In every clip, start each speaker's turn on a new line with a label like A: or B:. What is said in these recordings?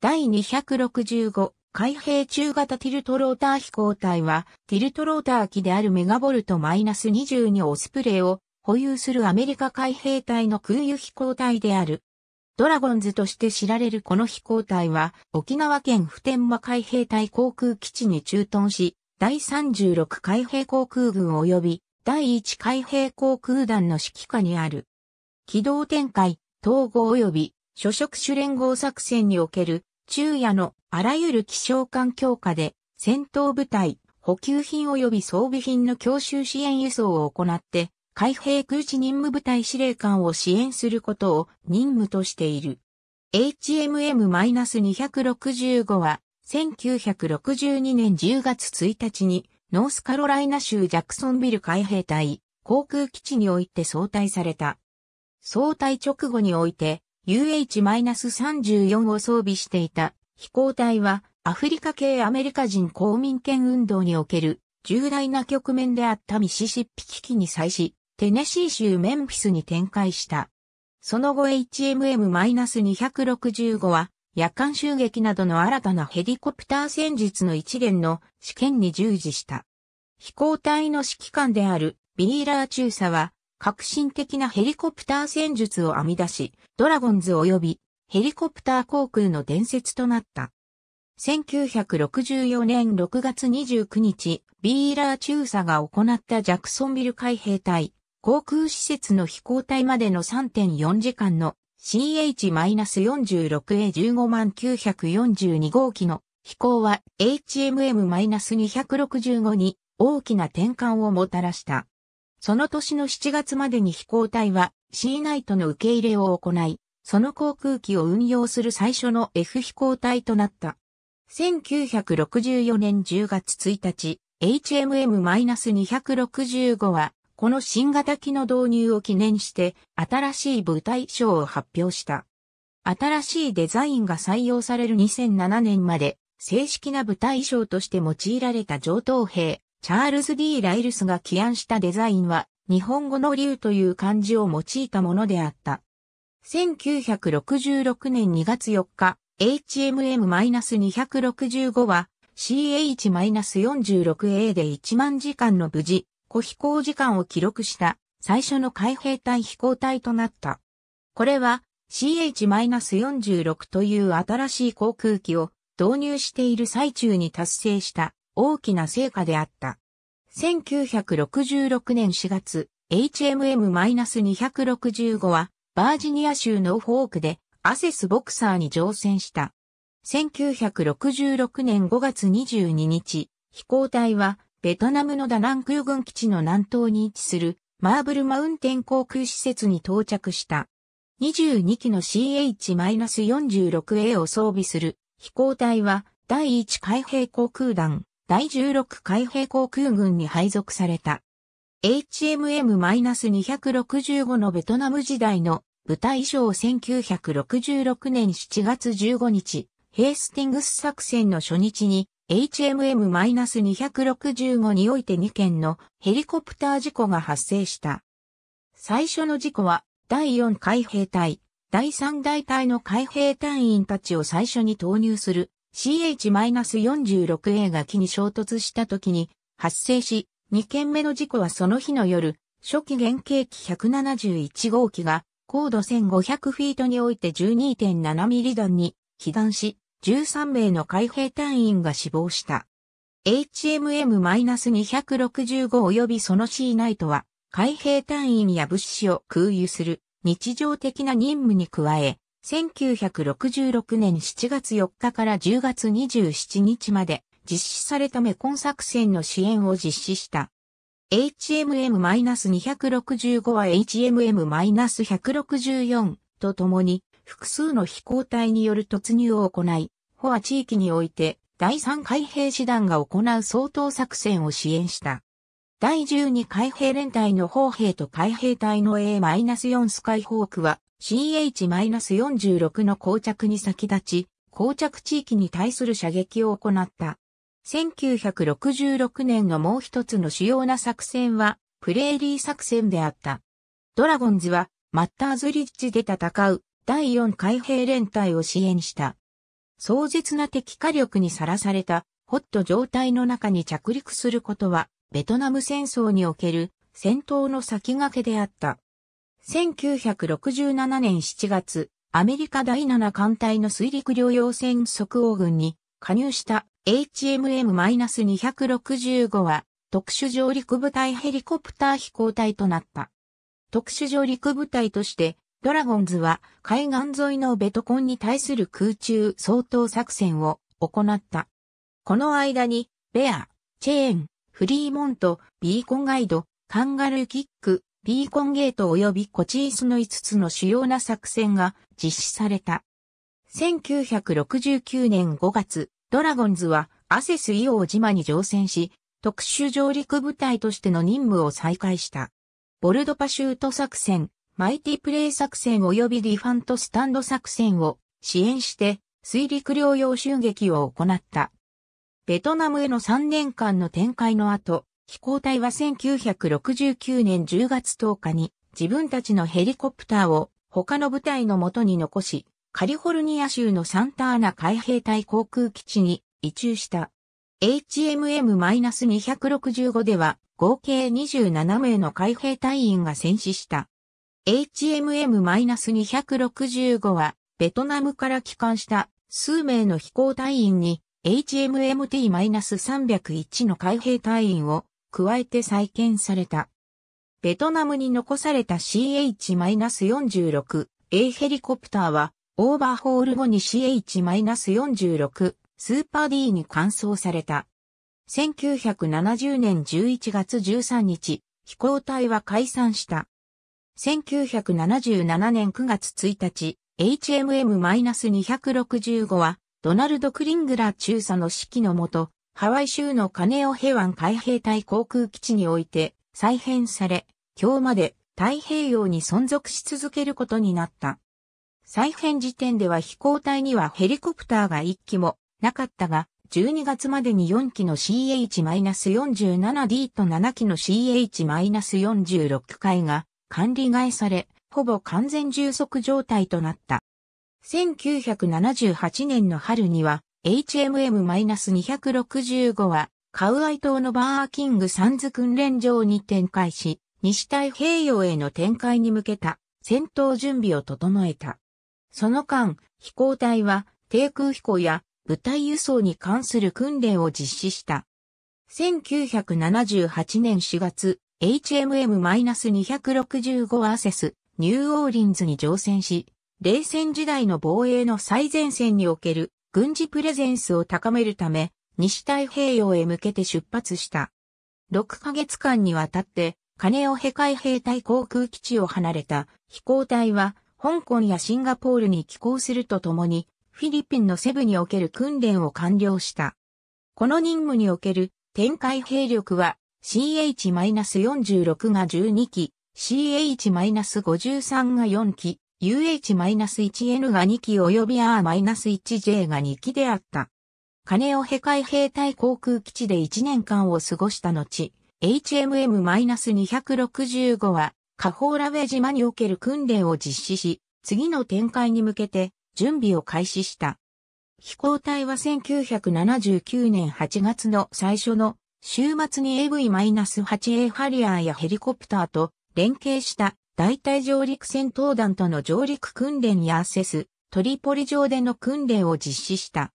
A: 第265海兵中型ティルトローター飛行隊は、ティルトローター機であるメガボルト -22 オスプレイを保有するアメリカ海兵隊の空輸飛行隊である。ドラゴンズとして知られるこの飛行隊は、沖縄県普天間海兵隊航空基地に駐屯し、第36海兵航空軍及び第1海兵航空団の指揮下にある。機動展開、統合及び、諸職種連合作戦における昼夜のあらゆる気象環境下で戦闘部隊、補給品及び装備品の教習支援輸送を行って、海兵空地任務部隊司令官を支援することを任務としている。HMM-265 は、1962年10月1日に、ノースカロライナ州ジャクソンビル海兵隊、航空基地において相対された。相対直後において、UH-34 を装備していた飛行隊はアフリカ系アメリカ人公民権運動における重大な局面であったミシシッピ危機に際し、テネシー州メンフィスに展開した。その後 HMM-265 は夜間襲撃などの新たなヘリコプター戦術の一連の試験に従事した。飛行隊の指揮官であるビーラー中佐は革新的なヘリコプター戦術を編み出し、ドラゴンズ及びヘリコプター航空の伝説となった。1964年6月29日、ビーラー中佐が行ったジャクソンビル海兵隊、航空施設の飛行隊までの3.4時間の CH-46A15942 号機の飛行は HMM-265 に大きな転換をもたらした。その年の7月までに飛行隊は C ナイトの受け入れを行い、その航空機を運用する最初の F 飛行隊となった。1964年10月1日、HMM-265 は、この新型機の導入を記念して、新しい部隊賞を発表した。新しいデザインが採用される2007年まで、正式な部隊賞として用いられた上等兵、チャールズ・ D・ ライルスが起案したデザインは、日本語の竜という漢字を用いたものであった。1966年2月4日、HMM-265 は CH-46A で1万時間の無事、小飛行時間を記録した最初の海兵隊飛行隊となった。これは CH-46 という新しい航空機を導入している最中に達成した大きな成果であった。1966年4月、HMM-265 はバージニア州のフォークでアセスボクサーに乗船した。1966年5月22日、飛行隊はベトナムのダナン空軍基地の南東に位置するマーブルマウンテン航空施設に到着した。22機の CH-46A を装備する飛行隊は第1海兵航空団第16海兵航空軍に配属された。HMM-265 のベトナム時代の部隊衣装1966年7月15日、ヘースティングス作戦の初日に HMM-265 において2件のヘリコプター事故が発生した。最初の事故は第4海兵隊、第3大隊の海兵隊員たちを最初に投入する CH-46A が木に衝突した時に発生し、2件目の事故はその日の夜、初期原型機171号機が高度1500フィートにおいて12.7ミリ弾に被弾し、13名の海兵隊員が死亡した。HMM-265 及びその C ナイトは、海兵隊員や物資を空輸する日常的な任務に加え、1966年7月4日から10月27日まで実施されたメコン作戦の支援を実施した。HMM-265 は HMM-164 と共に複数の飛行隊による突入を行い、ホア地域において第3海兵師団が行う相当作戦を支援した。第12海兵連隊の砲兵と海兵隊の A-4 スカイホークは CH-46 の膠着に先立ち、膠着地域に対する射撃を行った。1966年のもう一つの主要な作戦は、プレーリー作戦であった。ドラゴンズは、マッターズリッジで戦う第4海兵連隊を支援した。壮絶な敵火力にさらされたホット状態の中に着陸することは、ベトナム戦争における戦闘の先駆けであった。1967年7月、アメリカ第7艦隊の水陸両用船即応軍に加入した HMM-265 は特殊上陸部隊ヘリコプター飛行隊となった。特殊上陸部隊としてドラゴンズは海岸沿いのベトコンに対する空中相当作戦を行った。この間にベア、チェーン、フリーモント、ビーコンガイド、カンガルーキック、ビーコンゲート及びコチースの5つの主要な作戦が実施された。1969年5月、ドラゴンズはアセス伊王島に乗船し、特殊上陸部隊としての任務を再開した。ボルドパシュート作戦、マイティプレイ作戦及びディファントスタンド作戦を支援して水陸両用襲撃を行った。ベトナムへの3年間の展開の後、飛行隊は1969年10月10日に自分たちのヘリコプターを他の部隊のもとに残し、カリフォルニア州のサンターナ海兵隊航空基地に移駐した。HMM-265 では合計27名の海兵隊員が戦死した。HMM-265 はベトナムから帰還した数名の飛行隊員に HMMT-301 の海兵隊員を加えて再建された。ベトナムに残された CH-46A ヘリコプターは、オーバーホール後に CH-46 スーパー D に換装された。1970年11月13日、飛行隊は解散した。1977年9月1日、HMM-265 は、ドナルド・クリングラー中佐の指揮のもと、ハワイ州のカネオヘワン海兵隊航空基地において再編され、今日まで太平洋に存続し続けることになった。再編時点では飛行隊にはヘリコプターが1機もなかったが、12月までに4機の CH-47D と7機の CH-46 回が管理外され、ほぼ完全充足状態となった。1978年の春には HMM-265 は、カウアイ島のバーキングサンズ訓練場に展開し、西太平洋への展開に向けた戦闘準備を整えた。その間、飛行隊は低空飛行や部隊輸送に関する訓練を実施した。1978年4月、HMM-265 アセス、ニューオーリンズに乗船し、冷戦時代の防衛の最前線における軍事プレゼンスを高めるため、西太平洋へ向けて出発した。6ヶ月間にわたって、カネオヘ海兵隊航空基地を離れた飛行隊は、香港やシンガポールに寄港するとともに、フィリピンのセブにおける訓練を完了した。この任務における展開兵力は CH-46 が12機、CH-53 が4機、UH-1N が2機及び R-1J が2機であった。金をへ海兵隊航空基地で1年間を過ごした後、HMM-265 はカホーラウェ島における訓練を実施し、次の展開に向けて準備を開始した。飛行隊は1979年8月の最初の週末に AV-8A ハリアーやヘリコプターと連携した大体上陸戦闘団との上陸訓練やアセス、トリポリ上での訓練を実施した。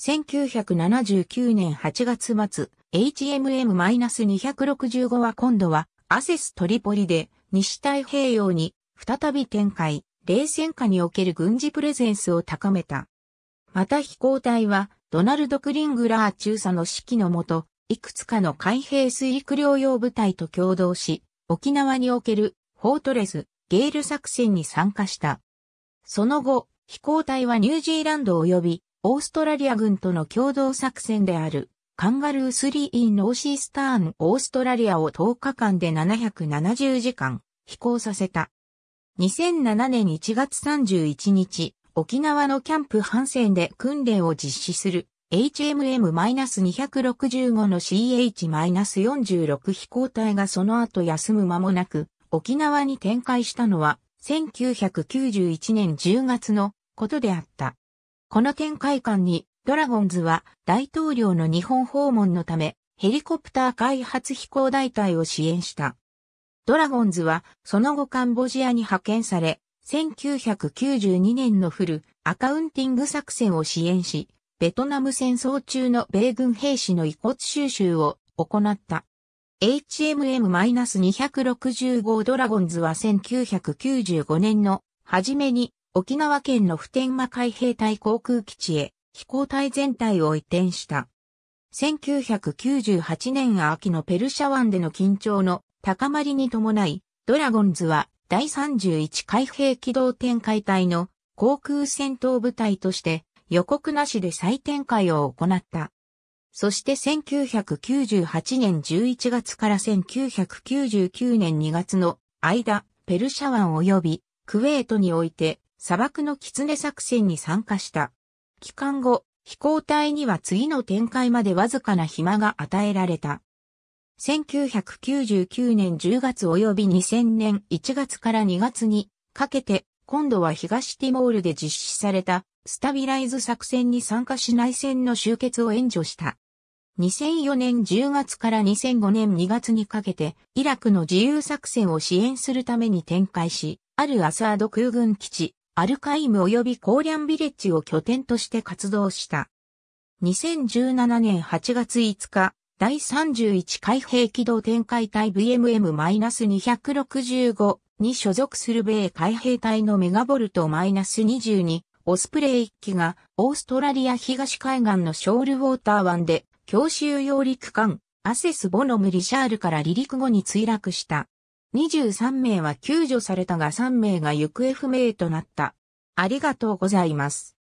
A: 1979年8月末、HMM-265 は今度はアセストリポリで西太平洋に再び展開、冷戦下における軍事プレゼンスを高めた。また飛行隊はドナルド・クリングラー中佐の指揮のもと、いくつかの海兵水陸両用部隊と共同し、沖縄におけるフォートレス、ゲール作戦に参加した。その後、飛行隊はニュージーランド及びオーストラリア軍との共同作戦であるカンガルー3ノーシースターンオーストラリアを10日間で770時間飛行させた。2007年1月31日、沖縄のキャンプハンセンで訓練を実施する HMM-265 の CH-46 飛行隊がその後休む間もなく沖縄に展開したのは1991年10月のことであった。この展開間にドラゴンズは大統領の日本訪問のためヘリコプター開発飛行大隊を支援した。ドラゴンズはその後カンボジアに派遣され、1992年のフルアカウンティング作戦を支援し、ベトナム戦争中の米軍兵士の遺骨収集を行った。HMM-265 ドラゴンズは1995年の初めに沖縄県の普天間海兵隊航空基地へ飛行隊全体を移転した。1998年秋のペルシャ湾での緊張の高まりに伴い、ドラゴンズは第31海兵機動展開隊の航空戦闘部隊として予告なしで再展開を行った。そして1998年11月から1999年2月の間、ペルシャ湾及びクウェートにおいて砂漠の狐作戦に参加した。帰還後、飛行隊には次の展開までわずかな暇が与えられた。1999年10月及び2000年1月から2月にかけて、今度は東ティモールで実施されたスタビライズ作戦に参加し内戦の終結を援助した。2004年10月から2005年2月にかけて、イラクの自由作戦を支援するために展開し、アル・アサード空軍基地、アルカイム及びコーリャンビレッジを拠点として活動した。2017年8月5日、第31海兵機動展開隊 VMM-265 に所属する米海兵隊のメガボルト -22 オスプレイ1機がオーストラリア東海岸のショールウォーター湾で強襲揚陸艦アセス・ボノム・リシャールから離陸後に墜落した。23名は救助されたが3名が行方不明となった。ありがとうございます。